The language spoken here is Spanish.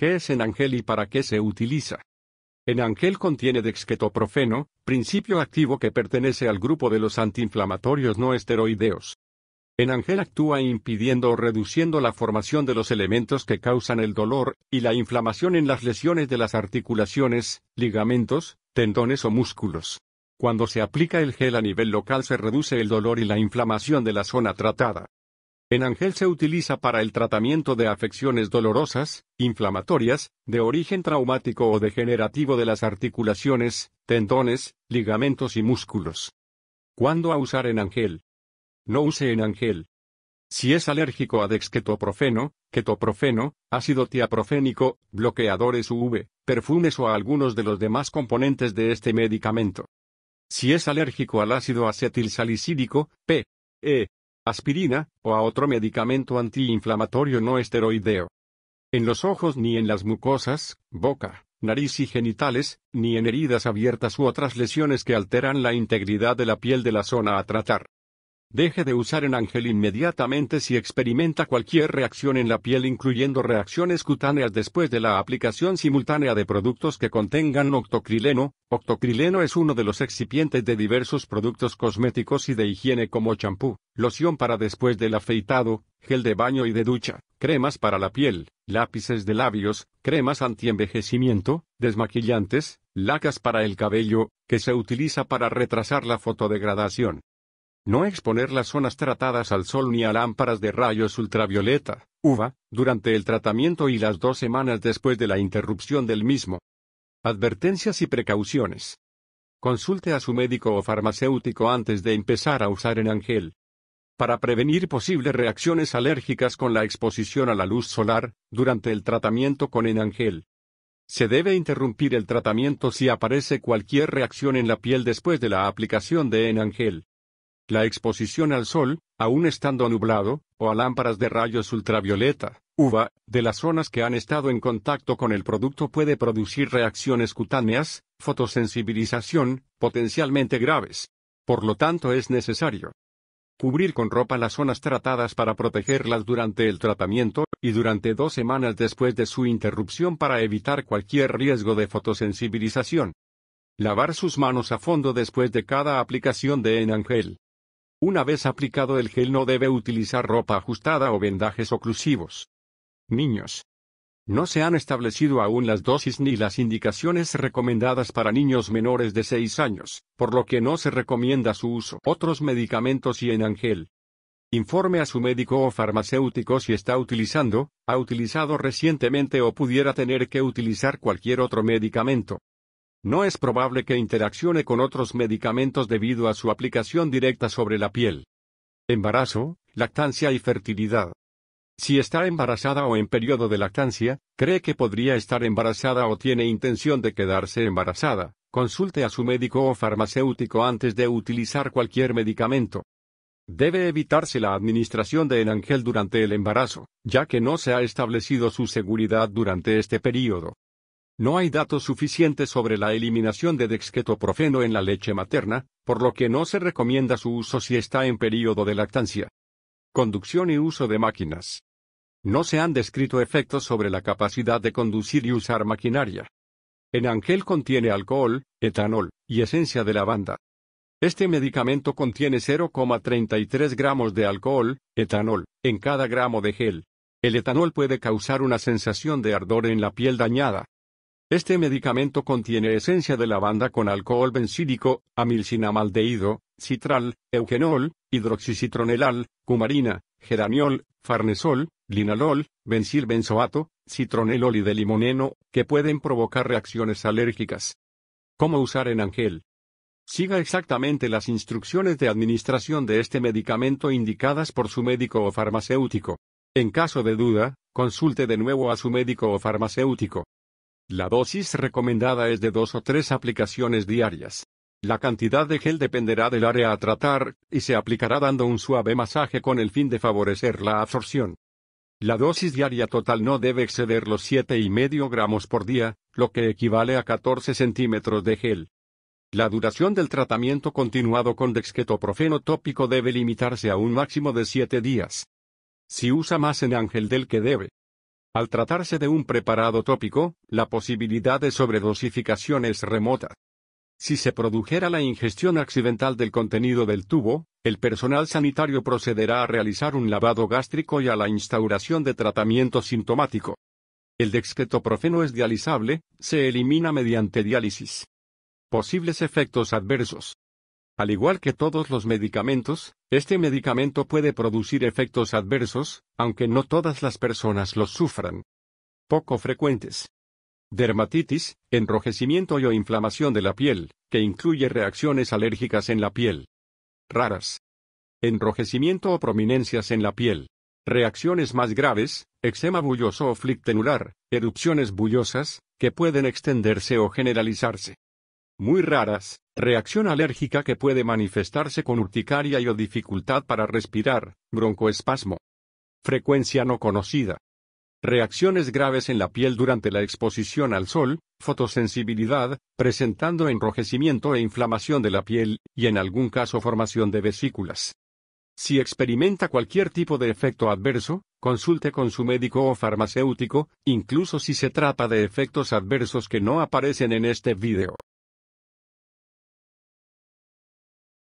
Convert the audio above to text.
¿Qué es enangel y para qué se utiliza? Enangel contiene dexquetoprofeno, principio activo que pertenece al grupo de los antiinflamatorios no esteroideos. Enangel actúa impidiendo o reduciendo la formación de los elementos que causan el dolor y la inflamación en las lesiones de las articulaciones, ligamentos, tendones o músculos. Cuando se aplica el gel a nivel local se reduce el dolor y la inflamación de la zona tratada. En Ángel se utiliza para el tratamiento de afecciones dolorosas, inflamatorias, de origen traumático o degenerativo de las articulaciones, tendones, ligamentos y músculos. ¿Cuándo a usar en Ángel? No use en Si es alérgico a dexquetoprofeno, ketoprofeno, ácido tiaprofénico, bloqueadores UV, perfumes o a algunos de los demás componentes de este medicamento. Si es alérgico al ácido acetilsalicílico, P. E aspirina, o a otro medicamento antiinflamatorio no esteroideo. En los ojos ni en las mucosas, boca, nariz y genitales, ni en heridas abiertas u otras lesiones que alteran la integridad de la piel de la zona a tratar. Deje de usar en ángel inmediatamente si experimenta cualquier reacción en la piel incluyendo reacciones cutáneas después de la aplicación simultánea de productos que contengan octocrileno. Octocrileno es uno de los excipientes de diversos productos cosméticos y de higiene como champú, loción para después del afeitado, gel de baño y de ducha, cremas para la piel, lápices de labios, cremas antienvejecimiento, desmaquillantes, lacas para el cabello, que se utiliza para retrasar la fotodegradación no exponer las zonas tratadas al sol ni a lámparas de rayos ultravioleta, UVA, durante el tratamiento y las dos semanas después de la interrupción del mismo. Advertencias y precauciones. Consulte a su médico o farmacéutico antes de empezar a usar Enangel. Para prevenir posibles reacciones alérgicas con la exposición a la luz solar, durante el tratamiento con Enangel. Se debe interrumpir el tratamiento si aparece cualquier reacción en la piel después de la aplicación de Enangel. La exposición al sol, aún estando nublado, o a lámparas de rayos ultravioleta, UVA, de las zonas que han estado en contacto con el producto puede producir reacciones cutáneas, fotosensibilización, potencialmente graves. Por lo tanto es necesario cubrir con ropa las zonas tratadas para protegerlas durante el tratamiento, y durante dos semanas después de su interrupción para evitar cualquier riesgo de fotosensibilización. Lavar sus manos a fondo después de cada aplicación de enangel. Una vez aplicado el gel no debe utilizar ropa ajustada o vendajes oclusivos. Niños. No se han establecido aún las dosis ni las indicaciones recomendadas para niños menores de 6 años, por lo que no se recomienda su uso. Otros medicamentos y en angel. Informe a su médico o farmacéutico si está utilizando, ha utilizado recientemente o pudiera tener que utilizar cualquier otro medicamento. No es probable que interaccione con otros medicamentos debido a su aplicación directa sobre la piel. Embarazo, lactancia y fertilidad. Si está embarazada o en periodo de lactancia, cree que podría estar embarazada o tiene intención de quedarse embarazada, consulte a su médico o farmacéutico antes de utilizar cualquier medicamento. Debe evitarse la administración de enangel durante el embarazo, ya que no se ha establecido su seguridad durante este período. No hay datos suficientes sobre la eliminación de dexquetoprofeno en la leche materna, por lo que no se recomienda su uso si está en período de lactancia. Conducción y uso de máquinas. No se han descrito efectos sobre la capacidad de conducir y usar maquinaria. En Angel contiene alcohol, etanol y esencia de lavanda. Este medicamento contiene 0,33 gramos de alcohol, etanol, en cada gramo de gel. El etanol puede causar una sensación de ardor en la piel dañada, este medicamento contiene esencia de lavanda con alcohol bencílico, amilcinamaldehído, citral, eugenol, hidroxicitronelal, cumarina, geraniol, farnesol, linalol, benzilbenzoato, citronelol y de limoneno, que pueden provocar reacciones alérgicas. ¿Cómo usar en Angel? Siga exactamente las instrucciones de administración de este medicamento indicadas por su médico o farmacéutico. En caso de duda, consulte de nuevo a su médico o farmacéutico. La dosis recomendada es de dos o tres aplicaciones diarias. La cantidad de gel dependerá del área a tratar, y se aplicará dando un suave masaje con el fin de favorecer la absorción. La dosis diaria total no debe exceder los 7,5 gramos por día, lo que equivale a 14 centímetros de gel. La duración del tratamiento continuado con dexketoprofeno tópico debe limitarse a un máximo de 7 días. Si usa más en ángel del que debe, al tratarse de un preparado tópico, la posibilidad de sobredosificación es remota. Si se produjera la ingestión accidental del contenido del tubo, el personal sanitario procederá a realizar un lavado gástrico y a la instauración de tratamiento sintomático. El dexketoprofeno es dializable, se elimina mediante diálisis. Posibles efectos adversos. Al igual que todos los medicamentos, este medicamento puede producir efectos adversos, aunque no todas las personas los sufran. Poco frecuentes. Dermatitis, enrojecimiento y o inflamación de la piel, que incluye reacciones alérgicas en la piel. Raras. Enrojecimiento o prominencias en la piel. Reacciones más graves, eczema bulloso o flictenular, erupciones bullosas, que pueden extenderse o generalizarse muy raras, reacción alérgica que puede manifestarse con urticaria y o dificultad para respirar, broncoespasmo. Frecuencia no conocida. Reacciones graves en la piel durante la exposición al sol, fotosensibilidad, presentando enrojecimiento e inflamación de la piel, y en algún caso formación de vesículas. Si experimenta cualquier tipo de efecto adverso, consulte con su médico o farmacéutico, incluso si se trata de efectos adversos que no aparecen en este video.